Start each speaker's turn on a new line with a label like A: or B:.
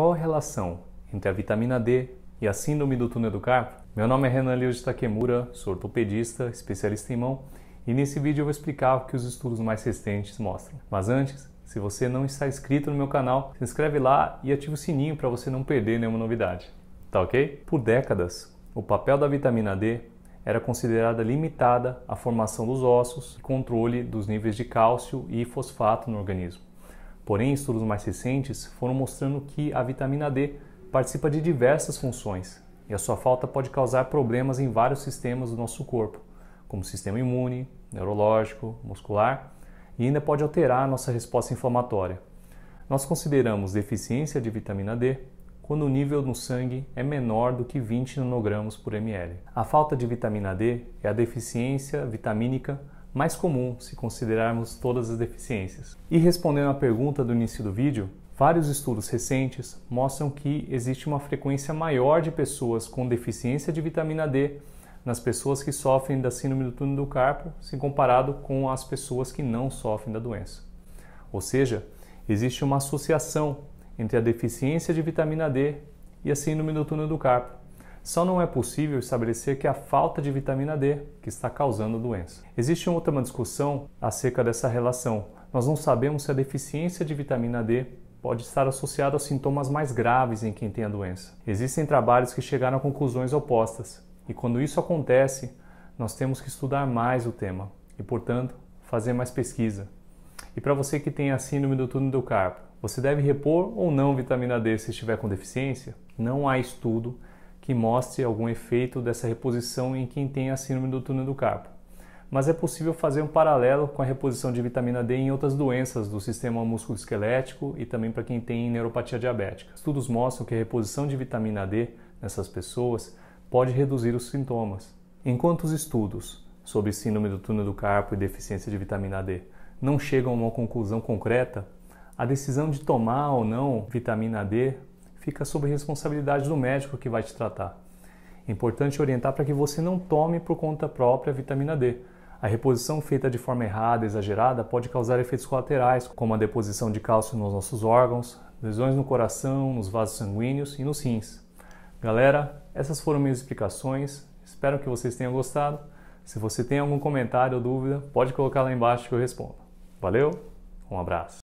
A: Qual a relação entre a vitamina D e a síndrome do túnel do carpo? Meu nome é Renan Leo de Takemura, sou ortopedista, especialista em mão, e nesse vídeo eu vou explicar o que os estudos mais recentes mostram. Mas antes, se você não está inscrito no meu canal, se inscreve lá e ativa o sininho para você não perder nenhuma novidade. Tá ok? Por décadas, o papel da vitamina D era considerada limitada à formação dos ossos e controle dos níveis de cálcio e fosfato no organismo. Porém, estudos mais recentes foram mostrando que a vitamina D participa de diversas funções e a sua falta pode causar problemas em vários sistemas do nosso corpo, como sistema imune, neurológico, muscular, e ainda pode alterar a nossa resposta inflamatória. Nós consideramos deficiência de vitamina D quando o nível no sangue é menor do que 20 nanogramas por ml. A falta de vitamina D é a deficiência vitamínica mais comum se considerarmos todas as deficiências. E respondendo à pergunta do início do vídeo, vários estudos recentes mostram que existe uma frequência maior de pessoas com deficiência de vitamina D nas pessoas que sofrem da síndrome do túnel do carpo, se comparado com as pessoas que não sofrem da doença. Ou seja, existe uma associação entre a deficiência de vitamina D e a síndrome do túnel do carpo, só não é possível estabelecer que é a falta de vitamina D que está causando a doença. Existe outra uma discussão acerca dessa relação. Nós não sabemos se a deficiência de vitamina D pode estar associada a sintomas mais graves em quem tem a doença. Existem trabalhos que chegaram a conclusões opostas, e quando isso acontece, nós temos que estudar mais o tema e, portanto, fazer mais pesquisa. E para você que tem a síndrome do túnel do carpo, você deve repor ou não vitamina D se estiver com deficiência? Não há estudo que mostre algum efeito dessa reposição em quem tem a síndrome do túnel do carpo. Mas é possível fazer um paralelo com a reposição de vitamina D em outras doenças do sistema musculoesquelético e também para quem tem neuropatia diabética. Estudos mostram que a reposição de vitamina D nessas pessoas pode reduzir os sintomas. Enquanto os estudos sobre síndrome do túnel do carpo e deficiência de vitamina D não chegam a uma conclusão concreta, a decisão de tomar ou não vitamina D fica sob responsabilidade do médico que vai te tratar. É importante orientar para que você não tome por conta própria a vitamina D. A reposição feita de forma errada, exagerada, pode causar efeitos colaterais, como a deposição de cálcio nos nossos órgãos, lesões no coração, nos vasos sanguíneos e nos rins. Galera, essas foram minhas explicações. Espero que vocês tenham gostado. Se você tem algum comentário ou dúvida, pode colocar lá embaixo que eu respondo. Valeu, um abraço.